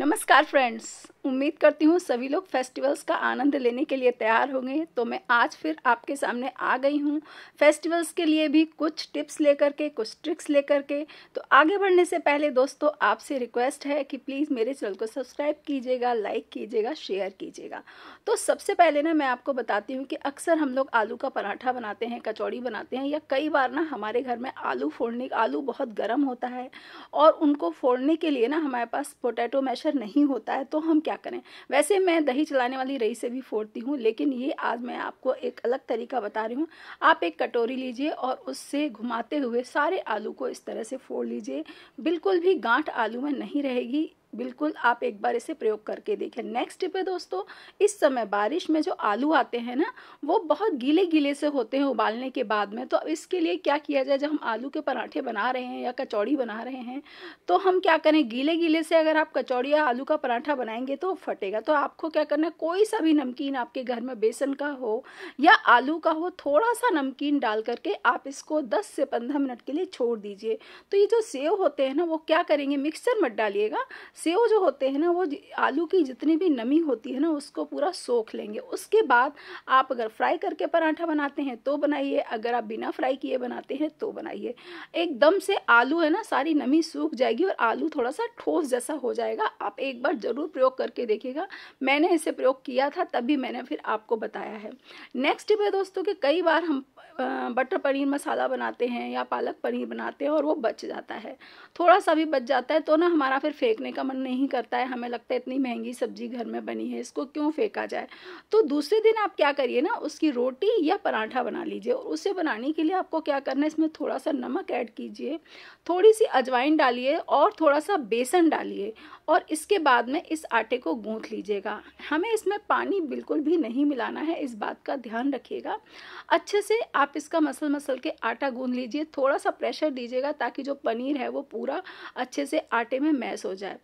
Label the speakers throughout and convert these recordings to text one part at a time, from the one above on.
Speaker 1: नमस्कार फ्रेंड्स उम्मीद करती हूँ सभी लोग फेस्टिवल्स का आनंद लेने के लिए तैयार होंगे तो मैं आज फिर आपके सामने आ गई हूँ फेस्टिवल्स के लिए भी कुछ टिप्स लेकर के कुछ ट्रिक्स लेकर के तो आगे बढ़ने से पहले दोस्तों आपसे रिक्वेस्ट है कि प्लीज़ मेरे चैनल को सब्सक्राइब कीजिएगा लाइक कीजिएगा शेयर कीजिएगा तो सबसे पहले ना मैं आपको बताती हूँ कि अक्सर हम लोग आलू का पराठा बनाते हैं कचौड़ी बनाते हैं या कई बार ना हमारे घर में आलू फोड़ने आलू बहुत गर्म होता है और उनको फोड़ने के लिए ना हमारे पास पोटैटो मैशर नहीं होता है तो हम क्या करें वैसे मैं दही चलाने वाली रई से भी फोड़ती हूँ लेकिन ये आज मैं आपको एक अलग तरीका बता रही हूँ आप एक कटोरी लीजिए और उससे घुमाते हुए सारे आलू को इस तरह से फोड़ लीजिए बिल्कुल भी गांठ आलू में नहीं रहेगी बिल्कुल आप एक बार इसे प्रयोग करके देखें नेक्स्ट टिप है दोस्तों इस समय बारिश में जो आलू आते हैं ना वो बहुत गीले गीले से होते हैं उबालने के बाद में तो इसके लिए क्या किया जाए जब हम आलू के पराठे बना रहे हैं या कचौड़ी बना रहे हैं तो हम क्या करें गीले गीले से अगर आप कचौड़ी या आलू का पराठा बनाएंगे तो फटेगा तो आपको क्या करना है कोई सा भी नमकीन आपके घर में बेसन का हो या आलू का हो थोड़ा सा नमकीन डाल करके आप इसको दस से पंद्रह मिनट के लिए छोड़ दीजिए तो ये जो सेव होते हैं ना वो क्या करेंगे मिक्सर मत डालिएगा सेव जो होते हैं ना वो आलू की जितनी भी नमी होती है ना उसको पूरा सोख लेंगे उसके बाद आप अगर फ्राई करके पराठा बनाते हैं तो बनाइए अगर आप बिना फ्राई किए बनाते हैं तो बनाइए एकदम से आलू है ना सारी नमी सूख जाएगी और आलू थोड़ा सा ठोस जैसा हो जाएगा आप एक बार ज़रूर प्रयोग करके देखिएगा मैंने इसे प्रयोग किया था तभी मैंने फिर आपको बताया है नेक्स्ट टिप है दोस्तों कि कई बार हम बटर पनीर मसाला बनाते हैं या पालक पनीर बनाते हैं और वो बच जाता है थोड़ा सा भी बच जाता है तो ना हमारा फिर फेंकने का मन नहीं करता है हमें लगता है इतनी महंगी सब्जी घर में बनी है इसको क्यों फेंका जाए तो दूसरे दिन आप क्या करिए ना उसकी रोटी या पराठा बना लीजिए और उसे बनाने के लिए आपको क्या करना है इसमें थोड़ा सा नमक ऐड कीजिए थोड़ी सी अजवाइन डालिए और थोड़ा सा बेसन डालिए और इसके बाद में इस आटे को गूँथ लीजिएगा हमें इसमें पानी बिल्कुल भी नहीं मिलाना है इस बात का ध्यान रखिएगा अच्छे से आप इसका मसल मसल के आटा गूँध लीजिए थोड़ा सा प्रेशर दीजिएगा ताकि जो पनीर है वो पूरा अच्छे से आटे में मैस हो जाए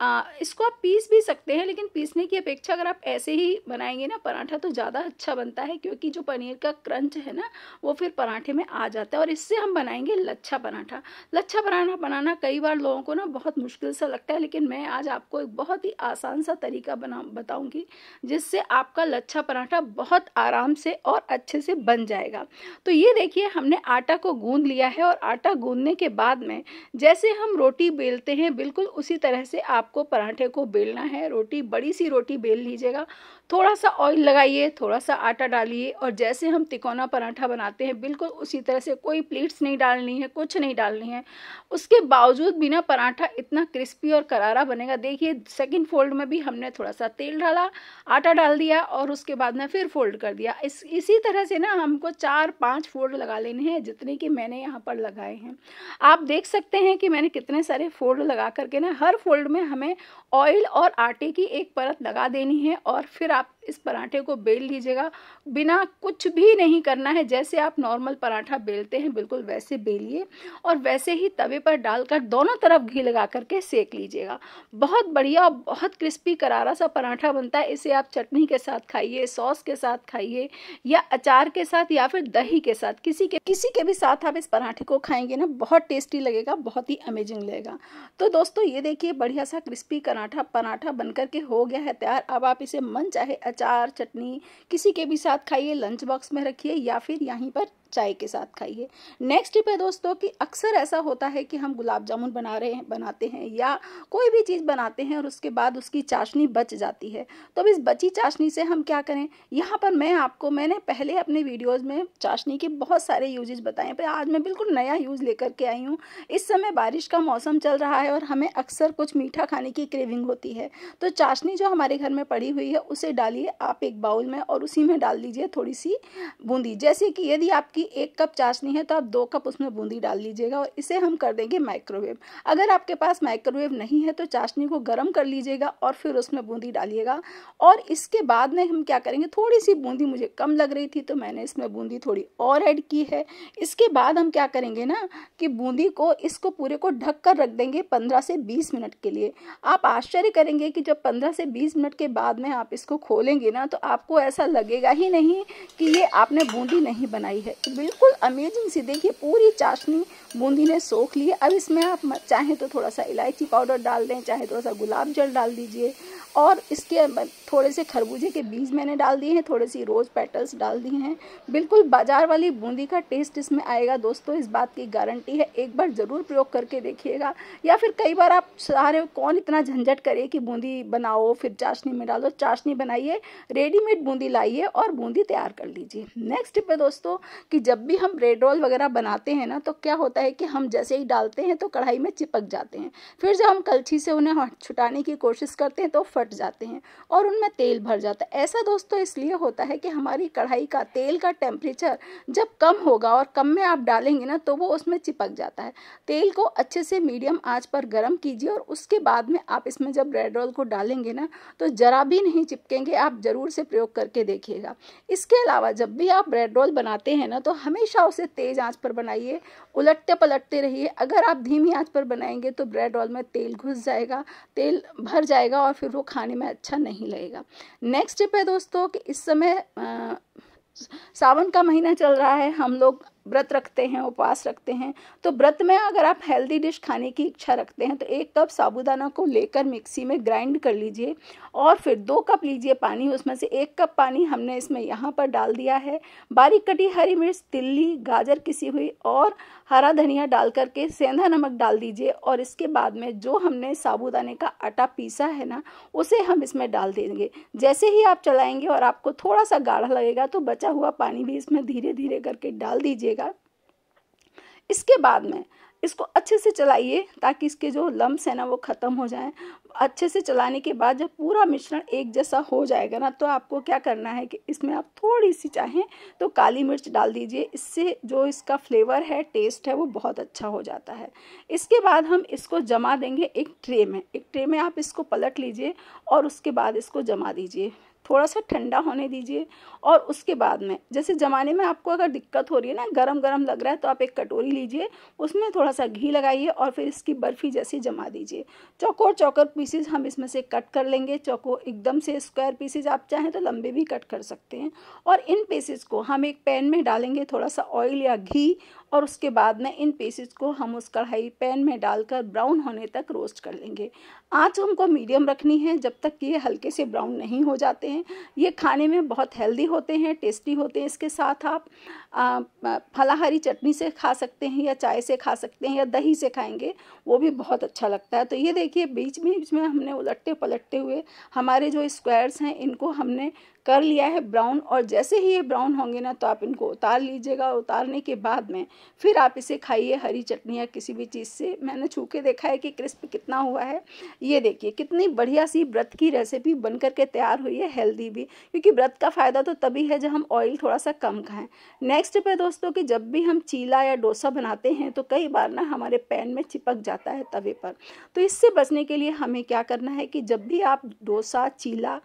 Speaker 1: आ, इसको आप पीस भी सकते हैं लेकिन पीसने की अपेक्षा अगर आप ऐसे ही बनाएंगे ना पराठा तो ज़्यादा अच्छा बनता है क्योंकि जो पनीर का क्रंच है ना वो फिर पराठे में आ जाता है और इससे हम बनाएंगे लच्छा पराठा लच्छा पराठा बनाना कई बार लोगों को ना बहुत मुश्किल सा लगता है लेकिन मैं आज आपको एक बहुत ही आसान सा तरीका बना बताऊँगी जिससे आपका लच्छा पराठा बहुत आराम से और अच्छे से बन जाएगा तो ये देखिए हमने आटा को गूँध लिया है और आटा गूंदने के बाद में जैसे हम रोटी बेलते हैं बिल्कुल उसी तरह से से आपको पराठे को बेलना है रोटी बड़ी सी रोटी बेल लीजिएगा थोड़ा सा ऑयल लगाइए थोड़ा सा आटा डालिए और जैसे हम तिकोना पराठा बनाते हैं बिल्कुल उसी तरह से कोई प्लेट्स नहीं डालनी है कुछ नहीं डालनी है उसके बावजूद भी ना पराठा इतना क्रिस्पी और करारा बनेगा देखिए सेकंड फोल्ड में भी हमने थोड़ा सा तेल डाला आटा डाल दिया और उसके बाद में फिर फोल्ड कर दिया इस इसी तरह से ना हमको चार पाँच फोल्ड लगा लेने हैं जितने कि मैंने यहाँ पर लगाए हैं आप देख सकते हैं कि मैंने कितने सारे फोल्ड लगा करके ना हर फोल्ड में हमें ऑयल और आटे की एक परत लगा देनी है और फिर आप इस पराठे को बेल लीजिएगा बिना कुछ भी नहीं करना है जैसे आप नॉर्मल पराठा बेलते हैं बिल्कुल वैसे बेलिए और वैसे ही तवे पर डालकर दोनों तरफ घी लगा करके सेक लीजिएगा बहुत बढ़िया और बहुत क्रिस्पी करारा सा पराठा बनता है इसे आप चटनी के साथ खाइए सॉस के साथ खाइए या अचार के साथ या फिर दही के साथ किसी के किसी के भी साथ आप इस पराठे को खाएंगे ना बहुत टेस्टी लगेगा बहुत ही अमेजिंग लगेगा तो दोस्तों ये देखिए बढ़िया सा क्रिस्पी कराठा पराठा बनकर के हो गया है तैयार अब आप इसे मन चाहे अचार चटनी किसी के भी साथ खाइए लंच बॉक्स में रखिए या फिर यहीं पर चाय के साथ खाइए नेक्स्ट टिप है दोस्तों कि अक्सर ऐसा होता है कि हम गुलाब जामुन बना रहे हैं बनाते हैं या कोई भी चीज़ बनाते हैं और उसके बाद उसकी चाशनी बच जाती है तो अब इस बची चाशनी से हम क्या करें यहाँ पर मैं आपको मैंने पहले अपने वीडियोस में चाशनी के बहुत सारे यूजेज बताए पर आज मैं बिल्कुल नया यूज़ लेकर के आई हूँ इस समय बारिश का मौसम चल रहा है और हमें अक्सर कुछ मीठा खाने की क्रेविंग होती है तो चाशनी जो हमारे घर में पड़ी हुई है उसे डालिए लिए आप एक बाउल में और उसी में डाल दीजिए थोड़ी सी बूंदी जैसे कि यदि आपकी एक कप चाशनी है तो आप दो कप उसमें बूंदी डाल लीजिएगा और इसे हम कर देंगे माइक्रोवेव अगर आपके पास माइक्रोवेव नहीं है तो चाशनी को गर्म कर लीजिएगा और फिर उसमें बूंदी डालिएगा और इसके बाद में हम क्या करेंगे थोड़ी सी बूंदी मुझे कम लग रही थी तो मैंने इसमें बूंदी थोड़ी और ऐड की है इसके बाद हम क्या करेंगे ना कि बूंदी को इसको पूरे को ढक कर रख देंगे पंद्रह से बीस मिनट के लिए आप आश्चर्य करेंगे कि जब पंद्रह से बीस मिनट के बाद में आप इसको खोलेंगे खाएंगे ना तो आपको ऐसा लगेगा ही नहीं कि ये आपने बूंदी नहीं बनाई है तो बिल्कुल अमेजिंग सी देखिए पूरी चाशनी बूंदी ने सोख ली अब इसमें आप चाहें तो थोड़ा सा इलायची पाउडर डाल दें चाहे थोड़ा सा गुलाब जल डाल दीजिए और इसके थोड़े से खरबूजे के बीज मैंने डाल दिए हैं थोड़े सी रोज़ पेटल्स डाल दिए हैं बिल्कुल बाज़ार वाली बूंदी का टेस्ट इसमें आएगा दोस्तों इस बात की गारंटी है एक बार ज़रूर प्रयोग करके देखिएगा या फिर कई बार आप सारे कौन इतना झंझट करे कि बूंदी बनाओ फिर चाशनी में डालो चाशनी बनाइए रेडीमेड बूंदी लाइए और बूंदी तैयार कर लीजिए नेक्स्ट टिप है दोस्तों कि जब भी हम ब्रेड रोल वगैरह बनाते हैं ना तो क्या होता है कि हम जैसे ही डालते हैं तो कढ़ाई में चिपक जाते हैं फिर जब हम कलछी से उन्हें छुटाने की कोशिश करते हैं तो फट फट जाते हैं और उनमें तेल भर जाता है ऐसा दोस्तों इसलिए होता है कि हमारी कढ़ाई का तेल का टेम्परेचर जब कम होगा और कम में आप डालेंगे ना तो वो उसमें चिपक जाता है तेल को अच्छे से मीडियम आँच पर गर्म कीजिए और उसके बाद में आप इसमें जब ब्रेड रोल को डालेंगे ना तो ज़रा भी नहीं चिपकेंगे आप ज़रूर से प्रयोग करके देखिएगा इसके अलावा जब भी आप ब्रेड रोल बनाते हैं ना तो हमेशा उसे तेज़ आँच पर बनाइए उलटते पलटते रहिए अगर आप धीमी आँच पर बनाएंगे तो ब्रेड रोल में तेल घुस जाएगा तेल भर जाएगा और फिर वो खाने में अच्छा नहीं लगेगा नेक्स्ट टिप है दोस्तों कि इस समय आ, सावन का महीना चल रहा है हम लोग व्रत रखते हैं उपवास रखते हैं तो व्रत में अगर आप हेल्दी डिश खाने की इच्छा रखते हैं तो एक कप साबुदाना को लेकर मिक्सी में ग्राइंड कर लीजिए और फिर दो कप लीजिए पानी उसमें से एक कप पानी हमने इसमें यहाँ पर डाल दिया है बारीक कटी हरी मिर्च तिल्ली गाजर किसी हुई और हरा धनिया डाल करके सेंधा नमक डाल दीजिए और इसके बाद में जो हमने साबुदाने का आटा पीसा है ना उसे हम इसमें डाल देंगे जैसे ही आप चलाएंगे और आपको थोड़ा सा गाढ़ा लगेगा तो बचा हुआ पानी भी इसमें धीरे धीरे करके डाल दीजिएगा लगेगा इसके बाद में इसको अच्छे से चलाइए ताकि इसके जो लम्ब हैं ना वो ख़त्म हो जाएं अच्छे से चलाने के बाद जब पूरा मिश्रण एक जैसा हो जाएगा ना तो आपको क्या करना है कि इसमें आप थोड़ी सी चाहें तो काली मिर्च डाल दीजिए इससे जो इसका फ्लेवर है टेस्ट है वो बहुत अच्छा हो जाता है इसके बाद हम इसको जमा देंगे एक ट्रे में एक ट्रे में आप इसको पलट लीजिए और उसके बाद इसको जमा दीजिए थोड़ा सा ठंडा होने दीजिए और उसके बाद में जैसे ज़माने में आपको अगर दिक्कत हो रही है ना गरम गरम लग रहा है तो आप एक कटोरी लीजिए उसमें थोड़ा सा घी लगाइए और फिर इसकी बर्फ़ी जैसी जमा दीजिए चौकोर चौकर पीसेज हम इसमें से कट कर लेंगे चौको एकदम से स्क्वायर पीसेज आप चाहें तो लंबे भी कट कर सकते हैं और इन पीसेस को हम एक पैन में डालेंगे थोड़ा सा ऑयल या घी और उसके बाद में इन पीसेस को हम उस कढ़ाई पैन में डालकर ब्राउन होने तक रोस्ट कर लेंगे आँच हमको मीडियम रखनी है जब तक कि ये हल्के से ब्राउन नहीं हो जाते हैं ये खाने में बहुत हेल्दी होते हैं टेस्टी होते हैं इसके साथ आप फलाहारी चटनी से खा सकते हैं या चाय से खा सकते हैं या दही से खाएंगे वो भी बहुत अच्छा लगता है तो ये देखिए बीच में इसमें हमने उलटते पलटते हुए हमारे जो स्क्वायर्स हैं इनको हमने कर लिया है ब्राउन और जैसे ही ये ब्राउन होंगे ना तो आप इनको उतार लीजिएगा उतारने के बाद में फिर आप इसे खाइए हरी चटनी या किसी भी चीज़ से मैंने छू के देखा है कि क्रिस्प कितना हुआ है ये देखिए कितनी बढ़िया सी व्रत की रेसिपी बन करके तैयार हुई है हेल्दी भी क्योंकि व्रत का फ़ायदा तो तभी है जब हम ऑयल थोड़ा सा कम खाएं नेक्स्ट पे दोस्तों कि जब भी हम चीला या डोसा बनाते हैं तो कई बार ना हमारे पैन में चिपक जाता है तवे पर तो इससे बचने के लिए हमें क्या करना है कि जब भी आप डोसा चीला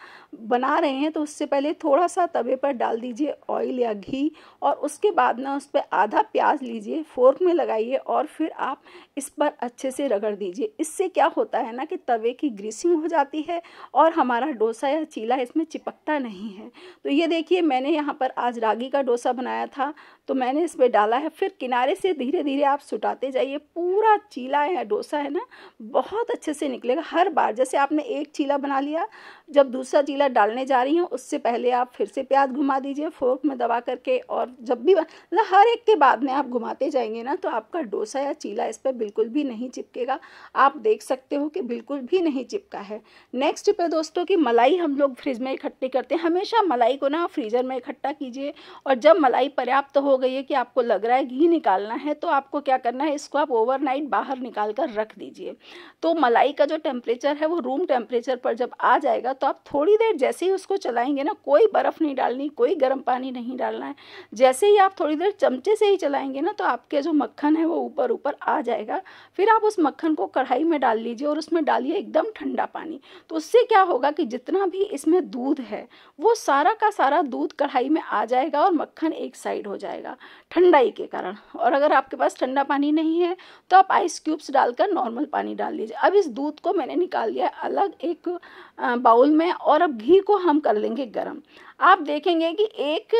Speaker 1: बना रहे हैं तो उससे पहले थोड़ा सा तवे पर डाल दीजिए ऑयल या घी और उसके बाद ना उस पर आधा प्याज लीजिए फोर्क में लगाइए और फिर आप इस पर अच्छे से रगड़ दीजिए इससे क्या होता है ना कि तवे की ग्रीसिंग हो जाती है और हमारा डोसा या चीला इसमें चिपकता नहीं है तो ये देखिए मैंने यहाँ पर आज रागी का डोसा बनाया था तो मैंने इसमें डाला है फिर किनारे से धीरे धीरे आप सुटाते जाइए पूरा चीला है डोसा है ना बहुत अच्छे से निकलेगा हर बार जैसे आपने एक चीला बना लिया जब दूसरा चीला डालने जा रही हूँ उससे पहले आप फिर से प्याज घुमा दीजिए फोर्क में दबा करके और जब भी मतलब हर एक के बाद में आप घुमाते जाएंगे ना तो आपका डोसा या चीला इस पर बिल्कुल भी नहीं चिपकेगा आप देख सकते हो कि बिल्कुल भी नहीं चिपका है नेक्स्ट पे दोस्तों कि मलाई हम लोग फ्रिज में इकट्ठी करते हैं हमेशा मलाई को ना फ्रीज़र में इकट्ठा कीजिए और जब मलाई पर्याप्त हो हो गई है कि आपको लग रहा है घी निकालना है तो आपको क्या करना है इसको आप ओवरनाइट बाहर निकाल कर रख दीजिए तो मलाई का जो टेम्परेचर है वो रूम टेम्परेचर पर जब आ जाएगा तो आप थोड़ी देर जैसे ही उसको चलाएंगे ना कोई बर्फ़ नहीं डालनी कोई गर्म पानी नहीं डालना है जैसे ही आप थोड़ी देर चमचे से ही चलाएंगे ना तो आपके जो मक्खन है वो ऊपर ऊपर आ जाएगा फिर आप उस मक्खन को कढ़ाई में डाल लीजिए और उसमें डालिए एकदम ठंडा पानी तो उससे क्या होगा कि जितना भी इसमें दूध है वो सारा का सारा दूध कढ़ाई में आ जाएगा और मक्खन एक साइड हो जाएगा जाएगा ठंडाई के कारण और अगर आपके पास ठंडा पानी नहीं है तो आप आइस क्यूब्स डालकर नॉर्मल पानी डाल दीजिए अब इस दूध को मैंने निकाल लिया अलग एक बाउल में और अब घी को हम कर लेंगे गरम आप देखेंगे कि एक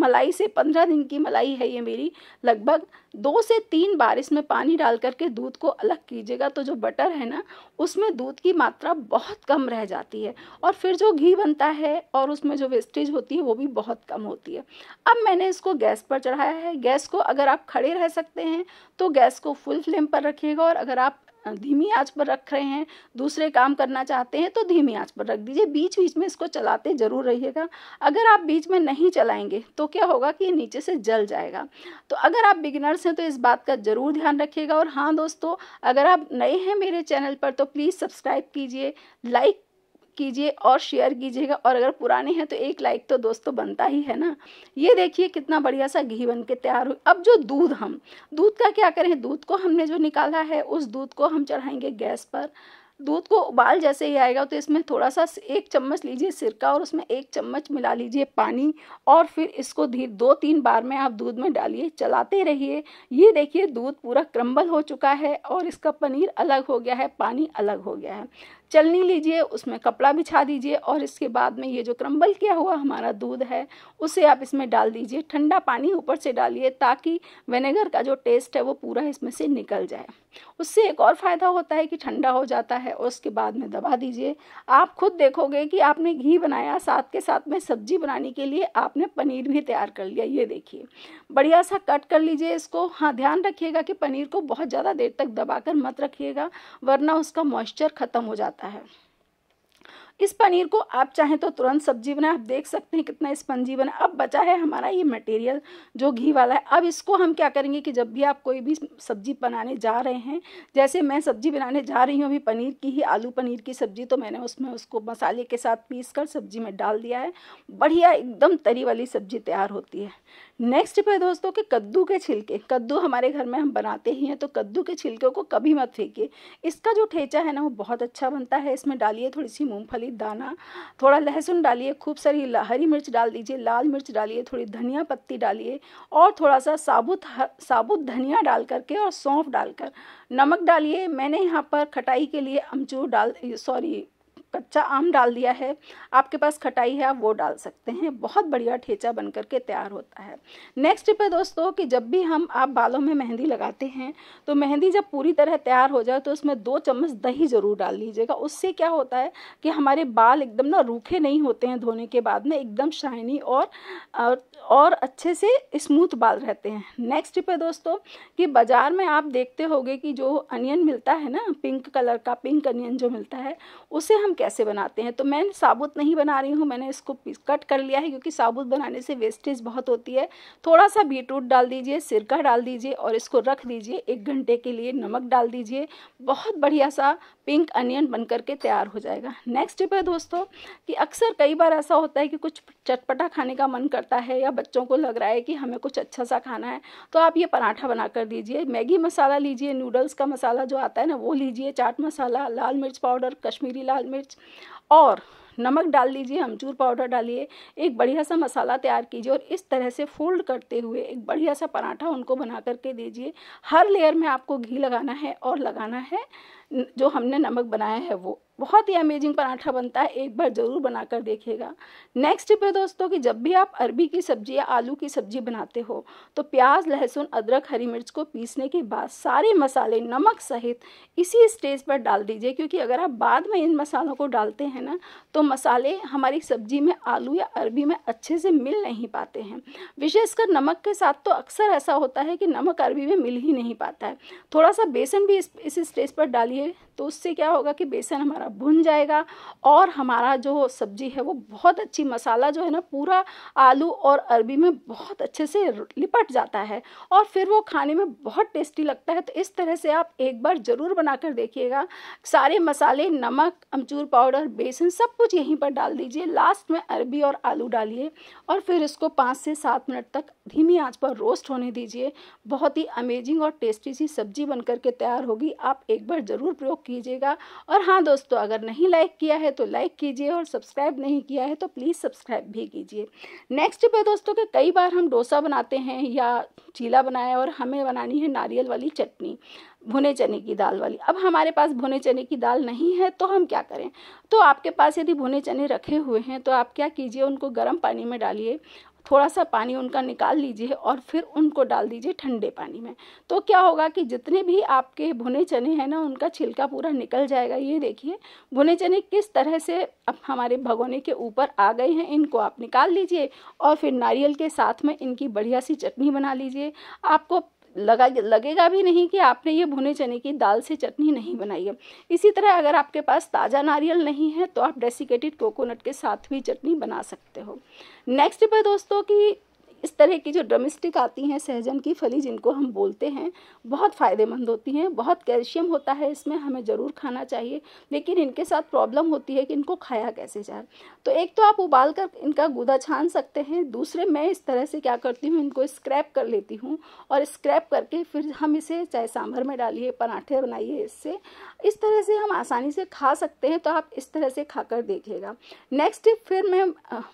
Speaker 1: मलाई से पंद्रह दिन की मलाई है ये मेरी लगभग दो से तीन बार इसमें पानी डाल करके दूध को अलग कीजिएगा तो जो बटर है ना उसमें दूध की मात्रा बहुत कम रह जाती है और फिर जो घी बनता है और उसमें जो वेस्टेज होती है वो भी बहुत कम होती है अब मैंने इसको गैस पर चढ़ाया है गैस को अगर आप खड़े रह सकते हैं तो गैस को फुल फ्लेम पर रखिएगा और अगर आप धीमी आंच पर रख रहे हैं दूसरे काम करना चाहते हैं तो धीमी आंच पर रख दीजिए बीच बीच में इसको चलाते ज़रूर रहिएगा अगर आप बीच में नहीं चलाएंगे तो क्या होगा कि ये नीचे से जल जाएगा तो अगर आप बिगिनर्स हैं तो इस बात का ज़रूर ध्यान रखिएगा और हाँ दोस्तों अगर आप नए हैं मेरे चैनल पर तो प्लीज़ सब्सक्राइब कीजिए लाइक कीजिए और शेयर कीजिएगा और अगर पुराने हैं तो एक लाइक तो दोस्तों तो बनता ही है ना ये देखिए कितना बढ़िया सा घी बन के तैयार हुई अब जो दूध हम दूध का क्या करें दूध को हमने जो निकाला है उस दूध को हम चढ़ाएंगे गैस पर दूध को उबाल जैसे ही आएगा तो इसमें थोड़ा सा एक चम्मच लीजिए सिरका और उसमें एक चम्मच मिला लीजिए पानी और फिर इसको धीरे दो तीन बार में आप दूध में डालिए चलाते रहिए ये देखिए दूध पूरा क्रम्बल हो चुका है और इसका पनीर अलग हो गया है पानी अलग हो गया है चलनी लीजिए उसमें कपड़ा बिछा दीजिए और इसके बाद में ये जो क्रम्बल किया हुआ हमारा दूध है उसे आप इसमें डाल दीजिए ठंडा पानी ऊपर से डालिए ताकि विनेगर का जो टेस्ट है वो पूरा इसमें से निकल जाए उससे एक और फ़ायदा होता है कि ठंडा हो जाता है और उसके बाद में दबा दीजिए आप खुद देखोगे कि आपने घी बनाया साथ के साथ में सब्जी बनाने के लिए आपने पनीर भी तैयार कर लिया ये देखिए बढ़िया सा कट कर लीजिए इसको हाँ ध्यान रखिएगा कि पनीर को बहुत ज़्यादा देर तक दबा मत रखिएगा वरना उसका मॉइस्चर ख़त्म हो जाता जाता है इस पनीर को आप चाहें तो तुरंत सब्जी बनाए आप देख सकते हैं कितना स्पंजी बना अब बचा है हमारा ये मटेरियल जो घी वाला है अब इसको हम क्या करेंगे कि जब भी आप कोई भी सब्जी बनाने जा रहे हैं जैसे मैं सब्जी बनाने जा रही हूँ अभी पनीर की ही आलू पनीर की सब्जी तो मैंने उसमें उसको मसाले के साथ पीस कर सब्जी में डाल दिया है बढ़िया एकदम तरी वाली सब्जी तैयार होती है नेक्स्ट पे दोस्तों कि कद्दू के छिलके कद्दू हमारे घर में हम बनाते ही हैं तो कद्दू के छिलकों को कभी मत फेंकिए इसका जो ठेचा है ना वो बहुत अच्छा बनता है इसमें डालिए थोड़ी सी मूँगफली दाना थोड़ा लहसुन डालिए खूब सारी हरी मिर्च डाल दीजिए लाल मिर्च डालिए थोड़ी धनिया पत्ती डालिए और थोड़ा सा साबुत साबुत धनिया डाल करके और सौंफ डालकर नमक डालिए मैंने यहाँ पर खटाई के लिए अमचूर डाल सॉरी कच्चा आम डाल दिया है आपके पास खटाई है आप वो डाल सकते हैं बहुत बढ़िया ठेचा बन करके तैयार होता है नेक्स्ट टिप है दोस्तों कि जब भी हम आप बालों में मेहंदी लगाते हैं तो मेहंदी जब पूरी तरह तैयार हो जाए तो उसमें दो चम्मच दही ज़रूर डाल लीजिएगा उससे क्या होता है कि हमारे बाल एकदम ना रूखे नहीं होते हैं धोने के बाद में एकदम शाइनी और और अच्छे से स्मूथ बाल रहते हैं नेक्स्ट टिप है दोस्तों कि बाज़ार में आप देखते होगे कि जो अनियन मिलता है ना पिंक कलर का पिंक अनियन जो मिलता है उसे हम कैसे बनाते हैं तो मैं साबुत नहीं बना रही हूँ मैंने इसको कट कर लिया है क्योंकि साबुत बनाने से वेस्टेज बहुत होती है थोड़ा सा बीटरूट डाल दीजिए सिरका डाल दीजिए और इसको रख दीजिए एक घंटे के लिए नमक डाल दीजिए बहुत बढ़िया सा पिंक अनियन बन करके तैयार हो जाएगा नेक्स्ट टिप है दोस्तों कि अक्सर कई बार ऐसा होता है कि कुछ चटपटा खाने का मन करता है या बच्चों को लग रहा है कि हमें कुछ अच्छा सा खाना है तो आप ये पराठा बना कर दीजिए मैगी मसाला लीजिए नूडल्स का मसाला जो आता है ना वो लीजिए चाट मसाला लाल मिर्च पाउडर कश्मीरी लाल मिर्च और नमक डाल दीजिए अमचूर पाउडर डालिए एक बढ़िया सा मसाला तैयार कीजिए और इस तरह से फोल्ड करते हुए एक बढ़िया सा पराठा उनको बना करके दीजिए हर लेयर में आपको घी लगाना है और लगाना है जो हमने नमक बनाया है वो बहुत ही अमेजिंग पराठा बनता है एक बार ज़रूर बनाकर देखिएगा नेक्स्ट टिप है दोस्तों कि जब भी आप अरबी की सब्जी या आलू की सब्जी बनाते हो तो प्याज लहसुन अदरक हरी मिर्च को पीसने के बाद सारे मसाले नमक सहित इसी स्टेज पर डाल दीजिए क्योंकि अगर आप बाद में इन मसालों को डालते हैं ना तो मसाले हमारी सब्जी में आलू या अरबी में अच्छे से मिल नहीं पाते हैं विशेषकर नमक के साथ तो अक्सर ऐसा होता है कि नमक अरबी में मिल ही नहीं पाता है थोड़ा सा बेसन भी इस स्टेज पर डालिए you? तो उससे क्या होगा कि बेसन हमारा भुन जाएगा और हमारा जो सब्जी है वो बहुत अच्छी मसाला जो है ना पूरा आलू और अरबी में बहुत अच्छे से लिपट जाता है और फिर वो खाने में बहुत टेस्टी लगता है तो इस तरह से आप एक बार ज़रूर बनाकर देखिएगा सारे मसाले नमक अमचूर पाउडर बेसन सब कुछ यहीं पर डाल दीजिए लास्ट में अरबी और आलू डालिए और फिर इसको पाँच से सात मिनट तक धीमी आंच पर रोस्ट होने दीजिए बहुत ही अमेजिंग और टेस्टी सी सब्जी बनकर के तैयार होगी आप एक बार ज़रूर प्रयोग कीजिएगा और हाँ दोस्तों अगर नहीं लाइक किया है तो लाइक कीजिए और सब्सक्राइब नहीं किया है तो प्लीज़ सब्सक्राइब भी कीजिए नेक्स्ट पे दोस्तों के कई बार हम डोसा बनाते हैं या चीला बनाए और हमें बनानी है नारियल वाली चटनी भुने चने की दाल वाली अब हमारे पास भुने चने की दाल नहीं है तो हम क्या करें तो आपके पास यदि भुने चने रखे हुए हैं तो आप क्या कीजिए उनको गर्म पानी में डालिए थोड़ा सा पानी उनका निकाल लीजिए और फिर उनको डाल दीजिए ठंडे पानी में तो क्या होगा कि जितने भी आपके भुने चने हैं ना उनका छिलका पूरा निकल जाएगा ये देखिए भुने चने किस तरह से अब हमारे भगोने के ऊपर आ गए हैं इनको आप निकाल लीजिए और फिर नारियल के साथ में इनकी बढ़िया सी चटनी बना लीजिए आपको लगा लगेगा भी नहीं कि आपने ये भुने चने की दाल से चटनी नहीं बनाई है इसी तरह अगर आपके पास ताज़ा नारियल नहीं है तो आप डेसिकेटेड कोकोनट के साथ भी चटनी बना सकते हो नेक्स्ट पर दोस्तों की इस तरह की जो ड्रमिस्टिक आती हैं सहजन की फली जिनको हम बोलते हैं बहुत फ़ायदेमंद होती हैं बहुत कैल्शियम होता है इसमें हमें ज़रूर खाना चाहिए लेकिन इनके साथ प्रॉब्लम होती है कि इनको खाया कैसे जाए तो एक तो आप उबाल कर इनका गूदा छान सकते हैं दूसरे मैं इस तरह से क्या करती हूँ इनको स्क्रैप कर लेती हूँ और स्क्रैप करके फिर हम इसे चाहे सांभर में डालिए पराठे बनाइए इससे इस तरह से हम आसानी से खा सकते हैं तो आप इस तरह से खाकर देखिएगा नेक्स्ट फिर मैं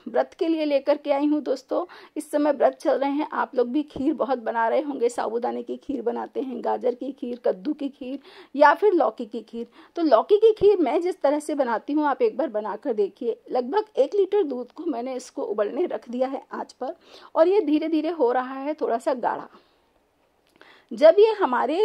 Speaker 1: व्रत के लिए लेकर के आई हूँ दोस्तों इस समय व्रत चल रहे हैं आप लोग भी खीर बहुत बना रहे होंगे साबुदाने की खीर बनाते हैं गाजर की खीर कद्दू की खीर या फिर लौकी की खीर तो लौकी की खीर मैं जिस तरह से बनाती हूँ आप एक बार बनाकर देखिए लगभग एक लीटर दूध को मैंने इसको उबलने रख दिया है आँच पर और ये धीरे धीरे हो रहा है थोड़ा सा गाढ़ा जब ये हमारे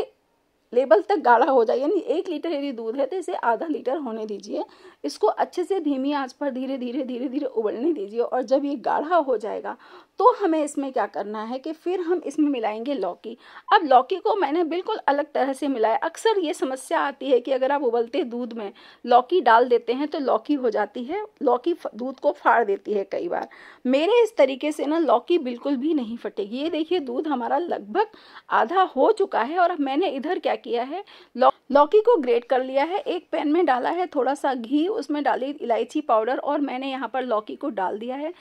Speaker 1: लेबल तक गाढ़ा हो जाए यानी एक लीटर यदि दूध है तो इसे आधा लीटर होने दीजिए इसको अच्छे से धीमी आंच पर धीरे धीरे धीरे धीरे उबलने दीजिए और जब ये गाढ़ा हो जाएगा तो हमें इसमें क्या करना है कि फिर हम इसमें मिलाएंगे लौकी अब लौकी को मैंने बिल्कुल अलग तरह से मिलाया अक्सर ये समस्या आती है कि अगर आप उबलते दूध में लौकी डाल देते हैं तो लौकी हो जाती है लौकी दूध को फाड़ देती है कई बार मेरे इस तरीके से ना लौकी बिल्कुल भी नहीं फटेगी ये देखिए दूध हमारा लगभग आधा हो चुका है और मैंने इधर क्या किया है लौ, लौकी को ग्रेट कर लिया है एक पैन में डाला है थोड़ा सा घी उसमें डाली इलायची पाउडर और मैंने यहाँ पर लौकी को डाल दिया है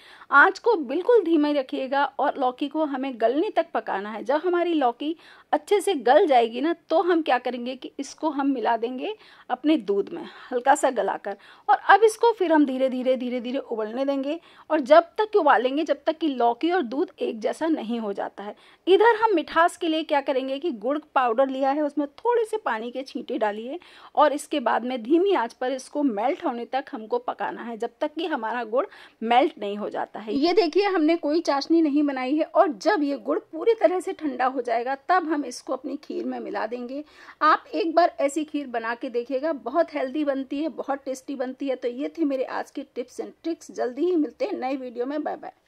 Speaker 1: आँच को बिल्कुल धीमे रखिएगा और लौकी को हमें गलने तक पकाना है जब हमारी लौकी अच्छे से गल जाएगी ना तो हम क्या करेंगे कि इसको हम मिला देंगे अपने दूध में हल्का सा गलाकर और अब इसको फिर हम धीरे धीरे धीरे धीरे उबलने देंगे और जब तक उबालेंगे जब तक कि लौकी और दूध एक जैसा नहीं हो जाता है इधर हम मिठास के लिए क्या करेंगे कि गुड़ पाउडर लिया है उसमें थोड़े से पानी के छींटे डालिए और इसके बाद में धीमी आँच पर इसको मेल्ट होने तक हमको पकाना है जब तक कि हमारा गुड़ मेल्ट नहीं हो जाता है ये देखिए हमने कोई चाशनी नहीं बनाई है और जब ये गुड़ पूरी तरह से ठंडा हो जाएगा तब हम हम इसको अपनी खीर में मिला देंगे आप एक बार ऐसी खीर बना के देखिएगा बहुत हेल्दी बनती है बहुत टेस्टी बनती है तो ये थी मेरे आज की टिप्स एंड ट्रिक्स जल्दी ही मिलते हैं नए वीडियो में बाय बाय